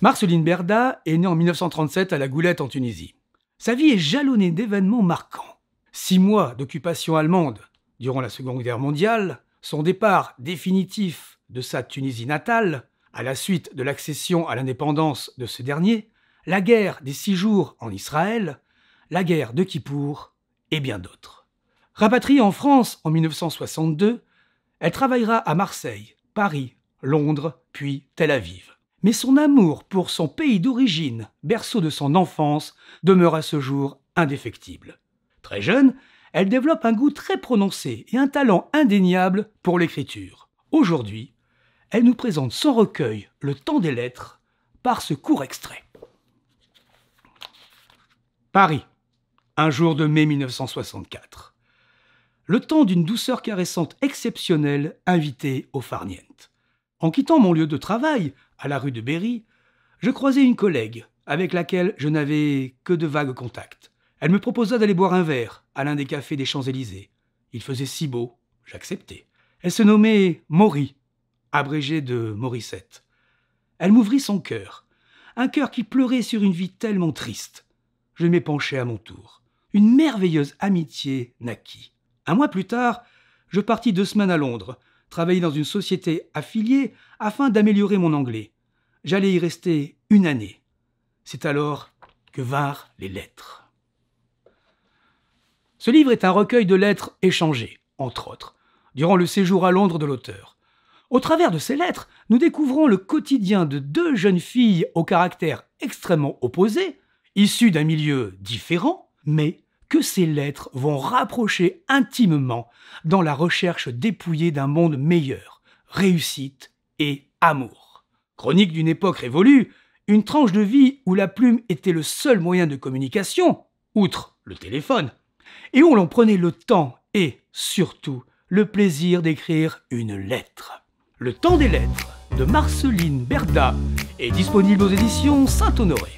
Marceline Berda est née en 1937 à la Goulette en Tunisie. Sa vie est jalonnée d'événements marquants. Six mois d'occupation allemande durant la Seconde Guerre mondiale, son départ définitif de sa Tunisie natale, à la suite de l'accession à l'indépendance de ce dernier, la guerre des six jours en Israël, la guerre de Kippour et bien d'autres. Rapatriée en France en 1962, elle travaillera à Marseille, Paris, Londres, puis Tel Aviv. Mais son amour pour son pays d'origine, berceau de son enfance, demeure à ce jour indéfectible. Très jeune, elle développe un goût très prononcé et un talent indéniable pour l'écriture. Aujourd'hui, elle nous présente son recueil Le temps des lettres par ce court extrait. Paris, un jour de mai 1964. Le temps d'une douceur caressante exceptionnelle invitée aux Farniente. En quittant mon lieu de travail, à la rue de Berry, je croisais une collègue avec laquelle je n'avais que de vagues contacts. Elle me proposa d'aller boire un verre à l'un des cafés des Champs-Élysées. Il faisait si beau, j'acceptai. Elle se nommait Maury, abrégée de Morissette. Elle m'ouvrit son cœur, un cœur qui pleurait sur une vie tellement triste. Je m'épanchai à mon tour. Une merveilleuse amitié naquit. Un mois plus tard, je partis deux semaines à Londres travailler dans une société affiliée afin d'améliorer mon anglais. J'allais y rester une année. C'est alors que vinrent les lettres. Ce livre est un recueil de lettres échangées, entre autres, durant le séjour à Londres de l'auteur. Au travers de ces lettres, nous découvrons le quotidien de deux jeunes filles au caractère extrêmement opposé, issues d'un milieu différent, mais que ces lettres vont rapprocher intimement dans la recherche dépouillée d'un monde meilleur, réussite et amour. Chronique d'une époque révolue, une tranche de vie où la plume était le seul moyen de communication, outre le téléphone, et où l'on prenait le temps et, surtout, le plaisir d'écrire une lettre. Le temps des lettres de Marceline Berda est disponible aux éditions Saint-Honoré.